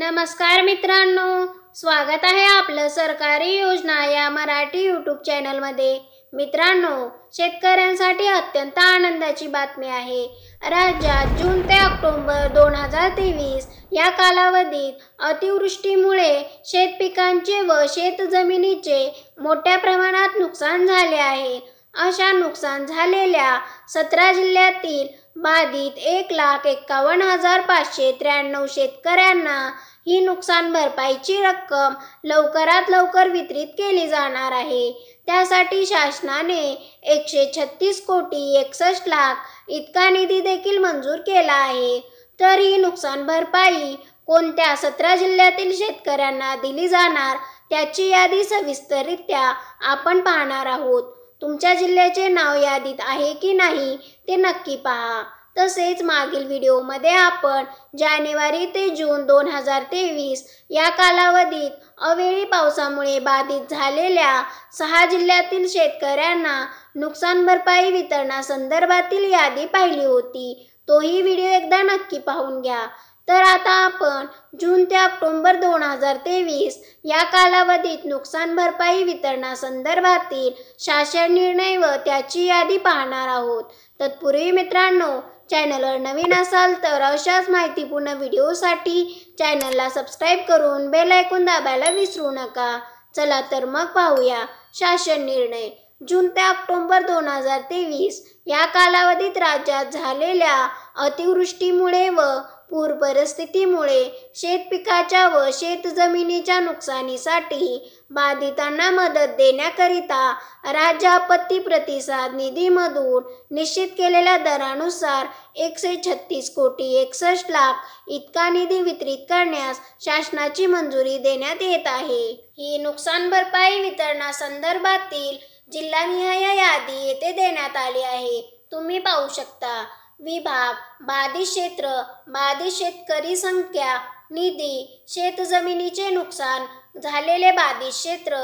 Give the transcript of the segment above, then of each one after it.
नमस्कार मित्रांनो स्वागत आहे आपलं सरकारी योजना या मराठी यूट्यूब चॅनलमध्ये मित्रांनो शेतकऱ्यांसाठी अत्यंत आनंदाची बातमी आहे राज्यात जून ते ऑक्टोंबर दोन हजार तेवीस या कालावधीत अतिवृष्टीमुळे शेतपिकांचे व शेतजमिनीचे मोठ्या प्रमाणात नुकसान झाले आहे अशा नुकसान झालेल्या सतरा जिल्ह्यातील बाधित एक लाख एक्कावन्न हजार पाचशे त्र्याण्णव शेतकऱ्यांना ही नुकसान भरपाईची रक्कम लवकरात लवकर वितरित केली जाणार आहे त्यासाठी शासनाने एकशे छत्तीस कोटी एकसष्ट लाख इतका निधी देखील मंजूर केला आहे तर ही नुकसान भरपाई कोणत्या सतरा जिल्ह्यातील शेतकऱ्यांना दिली जाणार त्याची यादी सविस्तररित्या आपण पाहणार आहोत तुमच्या जिल्ह्याचे नाव यादीत आहे की नाही ते नक्की पहा तसेच मागील व्हिडिओमध्ये आपण जानेवारी ते जून दोन हजार तेवीस या कालावधीत अवेळी पावसामुळे बाधित झालेल्या सहा जिल्ह्यातील शेतकऱ्यांना नुकसान भरपाई वितरणासंदर्भातील यादी पाहिली होती तोही व्हिडिओ एकदा नक्की पाहून घ्या तर आता आपण जून ते ऑक्टोंबर दोन हजार तेवीस या कालावधीत नुकसान भरपाई वितरणासंदर्भातील शासन निर्णय व त्याची यादी पाहणार आहोत तत्पूर्वी मित्रांनो चॅनलवर नवीन असाल तर अशाच माहितीपूर्ण व्हिडिओसाठी चॅनलला सबस्क्राईब करून बेल ऐकून दाबायला विसरू नका चला तर मग पाहूया शासन निर्णय जून ते ऑक्टोंबर दोन हजार तेवीस या कालावधीत राज्यात झालेल्या अतिवृष्टीमुळे व पूर परिस्थितीमुळे शेतपिकाच्या व शेतजमिनीच्या नुकसानीसाठी बाधितांना मदत देण्याकरिता राज्य आपत्ती प्रतिसाद निधीमधून निश्चित केलेल्या दरानुसार एकशे छत्तीस कोटी एकसष्ट लाख इतका निधी वितरित करण्यास शासनाची मंजुरी देण्यात येत आहे ही नुकसान भरपाई वितरणासंदर्भातील जिल्हानिहाय यादी येथे देण्यात आली आहे तुम्ही पाहू शकता विभाग बाधित क्षेत्र बाधित शेतकरी संख्या निधी शेतजमिनीचे नुकसान झालेले बाधित क्षेत्र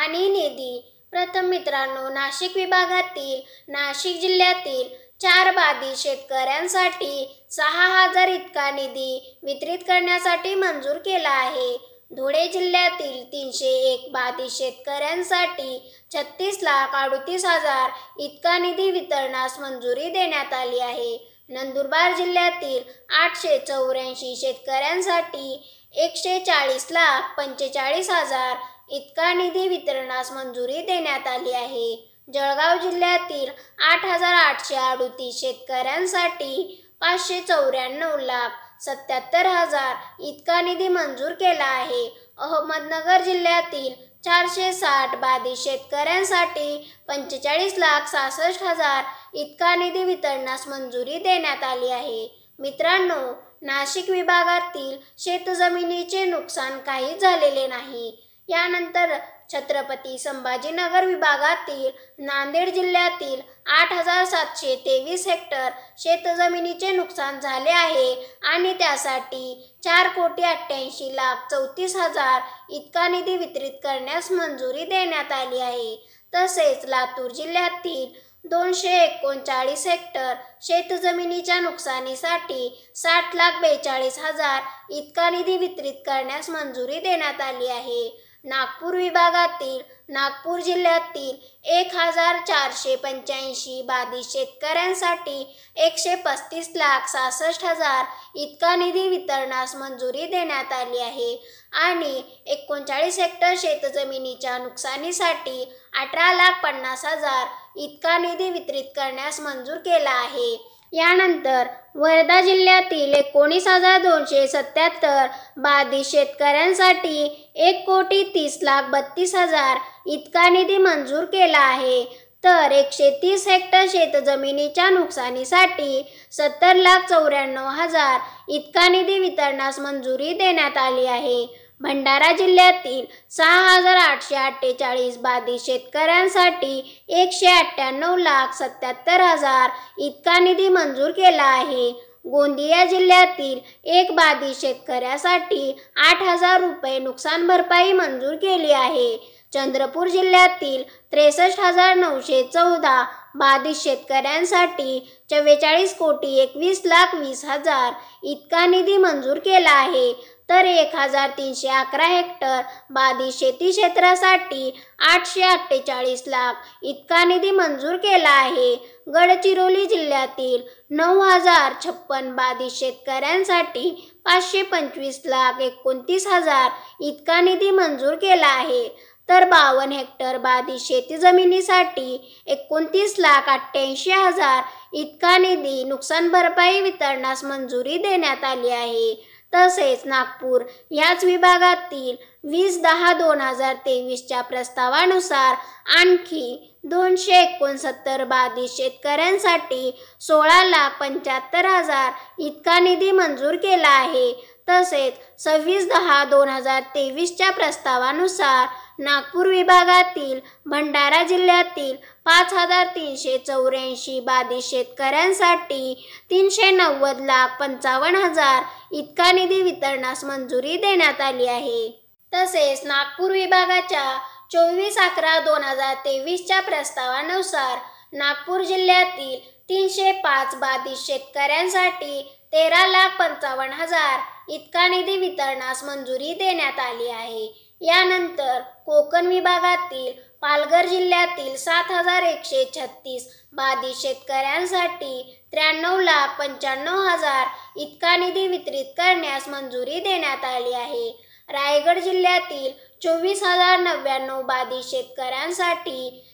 आणि निधी प्रथम मित्रांनो नाशिक विभागातील नाशिक जिल्ह्यातील चार बाधित शेतकऱ्यांसाठी सहा हजार इतका निधी वितरित करण्यासाठी मंजूर केला आहे धुळे जिल्ह्यातील तीनशे एक बाधित शेतकऱ्यांसाठी छत्तीस लाख अडतीस हजार इतका निधी वितरणास मंजुरी देण्यात आली आहे नंदुरबार जिल्ह्यातील आठशे चौऱ्याऐंशी शेतकऱ्यांसाठी एकशे चाळीस लाख पंचेचाळीस हजार इतका निधी वितरणास मंजुरी देण्यात आली आहे जळगाव जिल्ह्यातील आठ हजार आठशे अडतीस शेतकऱ्यांसाठी पाचशे चौऱ्याण्णव लाख सत्याहत्तर हजार इतका निधी मंजूर केला आहे अहमदनगर जिल्ह्यातील चारशे साठ बाधित शेतकऱ्यांसाठी पंचेचाळीस लाख सहासष्ट हजार इतका निधी वितरणास मंजुरी देण्यात आली आहे मित्रांनो नाशिक विभागातील शेतजमिनीचे नुकसान काही झालेले नाही यानंतर छत्रपती संभाजीनगर विभागातील नांदेड जिल्ह्यातील आठ हजार सातशे तेवीस हेक्टर शेतजमिनीचे नुकसान झाले आहे आणि त्यासाठी चार कोटी अठ्ठ्याऐंशी लाख चौतीस हजार इतका निधी वितरित करण्यास मंजुरी देण्यात आली आहे तसेच लातूर जिल्ह्यातील दोनशे एकोणचाळीस हेक्टर शेतजमिनीच्या नुकसानीसाठी साठ लाख बेचाळीस हजार इतका निधी वितरित करण्यास मंजुरी देण्यात आली आहे नागपूर विभागातील नागपूर जिल्ह्यातील एक हजार चारशे पंच्याऐंशी बाधित शेतकऱ्यांसाठी एकशे पस्तीस लाख सहासष्ट हजार इतका निधी वितरणास मंजुरी देण्यात आली आहे आणि एकोणचाळीस हेक्टर शेतजमिनीच्या नुकसानीसाठी अठरा लाख पन्नास हजार इतका निधी वितरित करण्यास मंजूर केला आहे यानंतर वर्धा जिल्ह्यातील एकोणीस हजार दोनशे सत्याहत्तर बाधित शेतकऱ्यांसाठी एक कोटी तीस लाख बत्तीस हजार इतका निधी मंजूर केला आहे तर एकशे तीस हेक्टर शेतजमिनीच्या नुकसानीसाठी सत्तर लाख चौऱ्याण्णव हजार इतका निधी वितरणास मंजुरी देण्यात आली आहे भंडारा जिल्ह्यातील सहा हजार आठशे अठ्ठेचाळीस बाधित शेतकऱ्यांसाठी एकशे अठ्ठ्याण्णव लाख सत्याहत्तर हजार इतका निधी मंजूर केला आहे गोंदिया जिल्ह्यातील एक बाधित शेतकऱ्यासाठी आठ हजार रुपये नुकसान भरपाई मंजूर केली आहे चंद्रपूर जिल्ह्यातील त्रेसष्ट हजार नऊशे चौदा बाधित शेतकऱ्यांसाठी चव्वेचाळीस कोटी एकवीस लाख वीस हजार इतका निधी मंजूर केला आहे तर एक हजार तीनशे अकरा हेक्टर बाधित शेती क्षेत्रासाठी आठशे अठ्ठेचाळीस लाख इतका निधी मंजूर केला आहे गडचिरोली जिल्ह्यातील नऊ हजार छप्पन बाधित शेतकऱ्यांसाठी पाचशे पंचवीस लाख एकोणतीस हजार इतका निधी मंजूर केला आहे तर बावन हेक्टर बाधित शेती जमिनीसाठी एकोणतीस लाख अठ्ठ्याऐंशी हजार इतका निधी नुकसान भरपाई वितरणास मंजुरी देण्यात आली आहे तसेच नागपूर याच विभागातील वीस दहा दोन हजार तेवीसच्या प्रस्तावानुसार आणखी दोनशे एकोणसत्तर बाधित शेतकऱ्यांसाठी सोळा लाख पंच्याहत्तर हजार इतका निधी मंजूर केला आहे तसेच सव्वीस दहा दोन हजार तेवीसच्या प्रस्तावानुसार नागपूर विभागातील भंडारा जिल्ह्यातील पाच हजार तीनशे चौऱ्याऐंशी बाधित शेतकऱ्यांसाठी तीनशे नव्वद लाख पंचावन्न हजार इतका निधी वितरणास मंजुरी देण्यात आली आहे तसेच नागपूर विभागाच्या चोवीस अकरा दोन हजार तेवीसच्या प्रस्तावानुसार नागपूर जिल्ह्यातील तीनशे पाच बाधित शेतकऱ्यांसाठी तेरा लाख पंचावन्न हजार इतका निधी वितरणास मंजुरी देण्यात आली आहे यानंतर कोकण विभागातील पालघर जिल्ह्यातील सात हजार एकशे छत्तीस बाधित शेतकऱ्यांसाठी त्र्याण्णव लाख पंच्याण्णव हजार इतका निधी वितरित करण्यास मंजुरी देण्यात आली आहे रायगड जिल्ह्यातील चोवीस हजार नव्याण्णव बाधित शेतकऱ्यांसाठी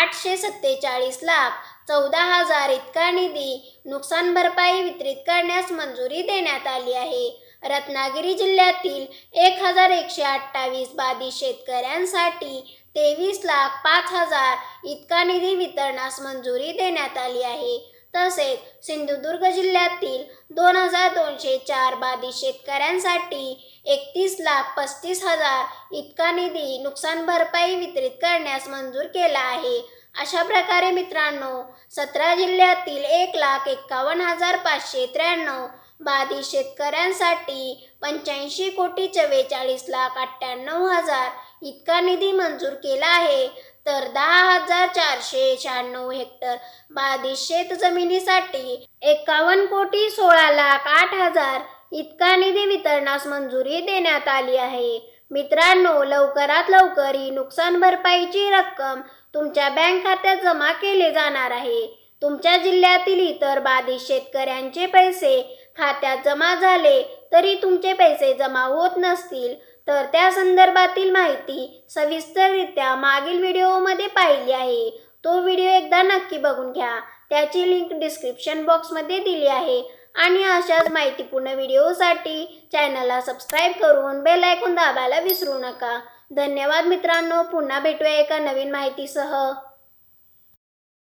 आठशे सत्तेचाळीस लाख चौदा हजार इतका निधी नुकसान भरपाई वितरित करण्यास मंजुरी देण्यात आली आहे रत्नागिरी जिल्ह्यातील एक हजार एकशे अठ्ठावीस बाधित शेतकऱ्यांसाठी तेवीस लाख पाच हजार इतका निधी वितरणास मंजुरी देण्यात आली आहे तसेच सिंधुदुर्ग जिल्ह्यातील दोन हजार दोनशे चार बाधित शेतकऱ्यांसाठी एकतीस लाख पस्तीस हजार इतका निधी नुकसान भरपाई वितरित करण्यास मंजूर केला आहे अशा प्रकारे मित्रांनो सतरा जिल्ह्यातील एक लाख एक्कावन्न हजार पाचशे त्र्याण्णव बाधित शेतकऱ्यांसाठी पंच्याऐंशी कोटी चव्वेचाळीस लाख अठ्ठ्याण्णव हजार इतका निधी मंजूर केला आहे तर दहा हजार चारशे शहाण्णव हेक्टर बाधित शेत जमिनीसाठी एकावन्न कोटी सोळा लाख आठ हजार इतका निधी वितरणास मंजुरी देण्यात आली आहे मित्रांनो लवकरात लवकर ही नुकसान भरपाईची रक्कम तुमच्या बँक खात्यात जमा केले जाणार आहे तुमच्या जिल्ह्यातील इतर बाधित शेतकऱ्यांचे पैसे खात्यात जमा झाले तरी तुमचे पैसे जमा होत नसतील तर त्या संदर्भातील माहिती सविस्तररित्या मागील व्हिडिओमध्ये पाहिली आहे तो व्हिडिओ एकदा नक्की बघून घ्या त्याची लिंक डिस्क्रिप्शन बॉक्समध्ये दिली आहे आणि अशाच माहितीपूर्ण व्हिडिओसाठी चॅनलला सबस्क्राईब करून बेल ऐकून दाबायला विसरू नका धन्यवाद मित्रांनो पुन्हा भेटूया एका नवीन माहितीसह